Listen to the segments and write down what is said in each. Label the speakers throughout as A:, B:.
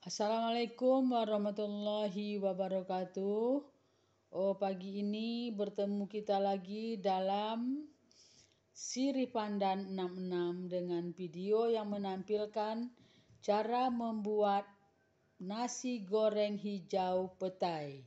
A: Assalamualaikum warahmatullahi wabarakatuh. Oh, pagi ini bertemu kita lagi dalam Siri Pandan 66 dengan video yang menampilkan cara membuat nasi goreng hijau petai.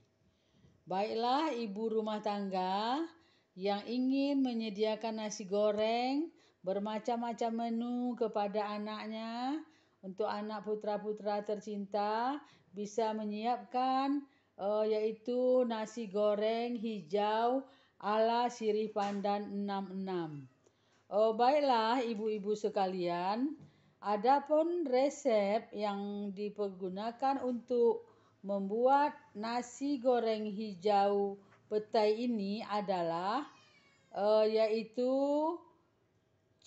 A: Baiklah ibu rumah tangga yang ingin menyediakan nasi goreng bermacam-macam menu kepada anaknya, untuk anak putra-putra tercinta bisa menyiapkan uh, yaitu nasi goreng hijau ala sirih pandan 66. Oh, eh, baiklah ibu-ibu sekalian, adapun resep yang dipergunakan untuk membuat nasi goreng hijau petai ini adalah uh, yaitu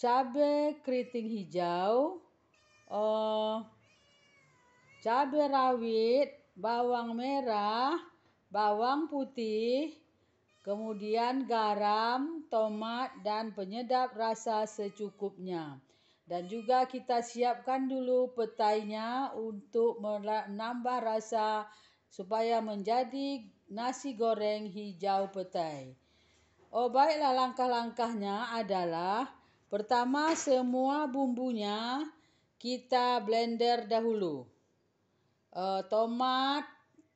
A: cabai keriting hijau, uh, cabai rawit, bawang merah, bawang putih, kemudian garam, tomat dan penyedap rasa secukupnya. Dan juga kita siapkan dulu petainya untuk menambah rasa supaya menjadi nasi goreng hijau petai. Oh baiklah langkah-langkahnya adalah pertama semua bumbunya kita blender dahulu. E, tomat,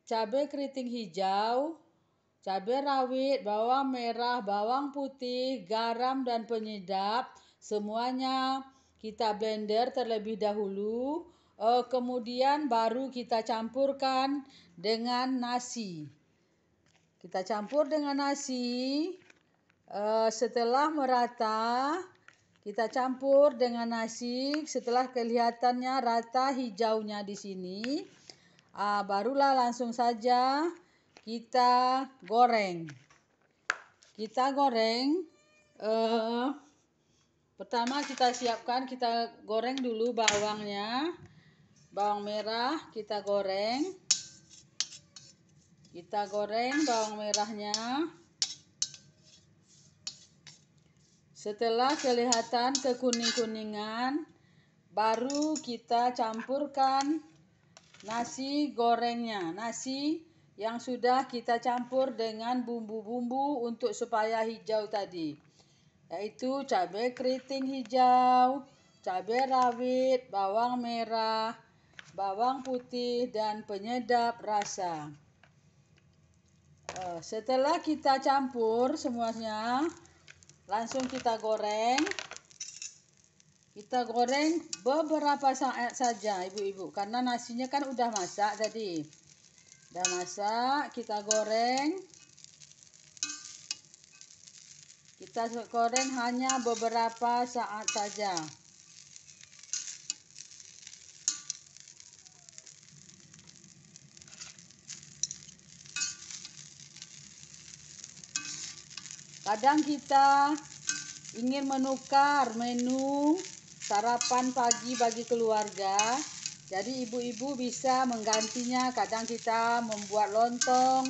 A: cabai keriting hijau, cabai rawit, bawang merah, bawang putih, garam dan penyedap, semuanya kita blender terlebih dahulu. E, kemudian baru kita campurkan dengan nasi. Kita campur dengan nasi. E, setelah merata, kita campur dengan nasi setelah kelihatannya rata hijaunya di sini. Uh, barulah langsung saja kita goreng. Kita goreng. Uh, pertama kita siapkan kita goreng dulu bawangnya. Bawang merah kita goreng. Kita goreng bawang merahnya. Setelah kelihatan kekuning-kuningan, baru kita campurkan nasi gorengnya. Nasi yang sudah kita campur dengan bumbu-bumbu untuk supaya hijau tadi. Yaitu cabai keriting hijau, cabai rawit, bawang merah, bawang putih, dan penyedap rasa. Eh, setelah kita campur semuanya, langsung kita goreng kita goreng beberapa saat eh, saja ibu-ibu karena nasinya kan udah masak tadi udah masak kita goreng kita goreng hanya beberapa saat saja kadang kita ingin menukar menu sarapan pagi bagi keluarga jadi ibu-ibu bisa menggantinya kadang kita membuat lontong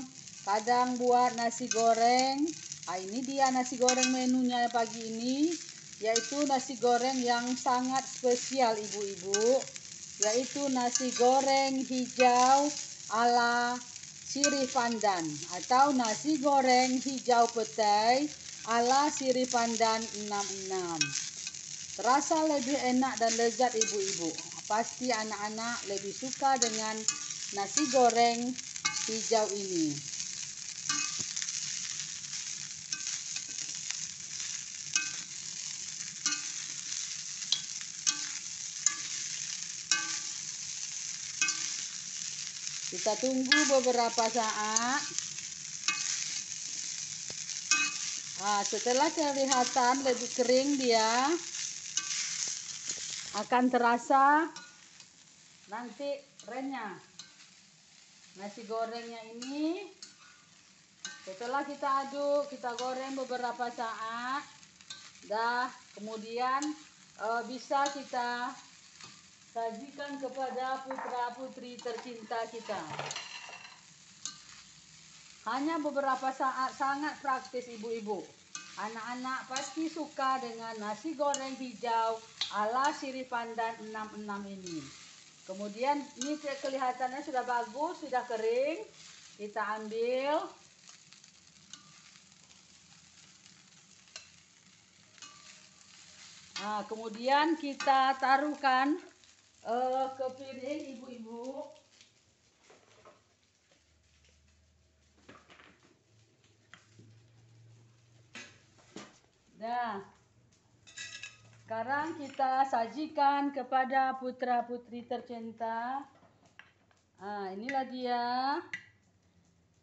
A: kadang buat nasi goreng nah, ini dia nasi goreng menunya pagi ini yaitu nasi goreng yang sangat spesial ibu-ibu yaitu nasi goreng hijau ala siri pandan atau nasi goreng hijau petai ala siri pandan 66. Terasa lebih enak dan lezat ibu-ibu. Pasti anak-anak lebih suka dengan nasi goreng hijau ini. Kita tunggu beberapa saat. Nah, setelah kelihatan lebih kering dia akan terasa nanti renyah nasi gorengnya ini setelah kita aduk kita goreng beberapa saat dah kemudian eh, bisa kita sajikan kepada putra-putri tercinta kita. Hanya beberapa saat sangat praktis ibu-ibu. Anak-anak pasti suka dengan nasi goreng hijau ala sirip pandan 66 ini. Kemudian ini kelihatannya sudah bagus, sudah kering. Kita ambil. Nah, kemudian kita taruhkan uh, eh, ke piring ibu-ibu Nah, sekarang kita sajikan kepada putra-putri tercinta. Nah, inilah dia. Ya.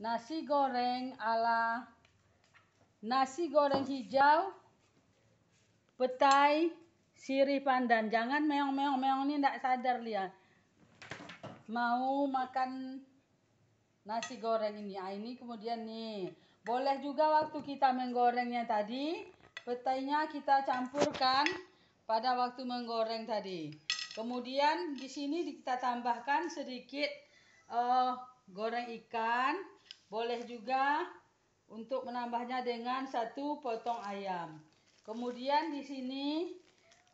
A: Nasi goreng ala nasi goreng hijau, petai sirih pandan jangan meong meong meong ini tidak sadar dia mau makan nasi goreng ini nah, ini kemudian nih boleh juga waktu kita menggorengnya tadi petainya kita campurkan pada waktu menggoreng tadi kemudian di sini kita tambahkan sedikit uh, goreng ikan boleh juga untuk menambahnya dengan satu potong ayam kemudian di sini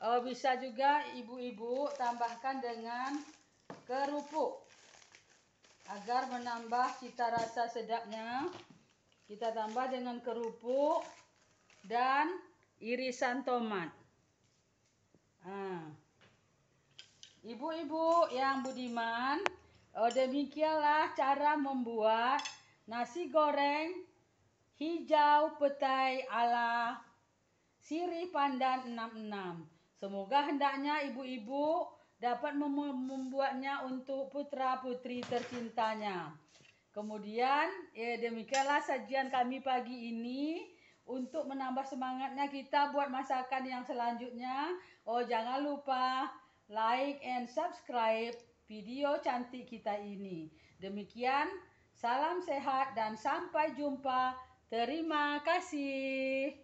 A: Oh bisa juga ibu-ibu tambahkan dengan kerupuk agar menambah cita rasa sedapnya. Kita tambah dengan kerupuk dan irisan tomat. Ah. Ibu-ibu yang budiman, oh demikianlah cara membuat nasi goreng hijau petai ala sirih pandan 66. Semoga hendaknya ibu-ibu dapat membuatnya untuk putra-putri tercintanya. Kemudian, ya demikianlah sajian kami pagi ini untuk menambah semangatnya kita buat masakan yang selanjutnya. Oh, jangan lupa like and subscribe video cantik kita ini. Demikian, salam sehat dan sampai jumpa. Terima kasih.